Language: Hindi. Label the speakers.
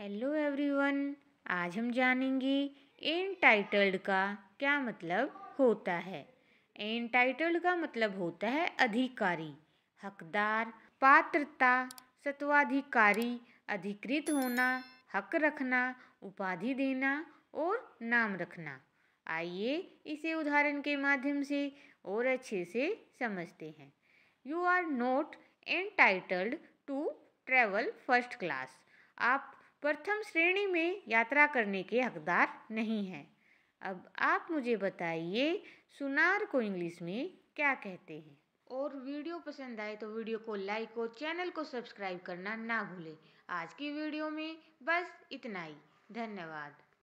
Speaker 1: हेलो एवरीवन आज हम जानेंगे टाइटल्ड का क्या मतलब होता है टाइटल्ड का मतलब होता है अधिकारी हकदार पात्रता सत्वाधिकारी अधिकृत होना हक रखना उपाधि देना और नाम रखना आइए इसे उदाहरण के माध्यम से और अच्छे से समझते हैं you are entitled to travel first class आप प्रथम श्रेणी में यात्रा करने के हकदार नहीं हैं अब आप मुझे बताइए सुनार को इंग्लिश में क्या कहते हैं और वीडियो पसंद आए तो वीडियो को लाइक और चैनल को सब्सक्राइब करना ना भूलें आज की वीडियो में बस इतना ही धन्यवाद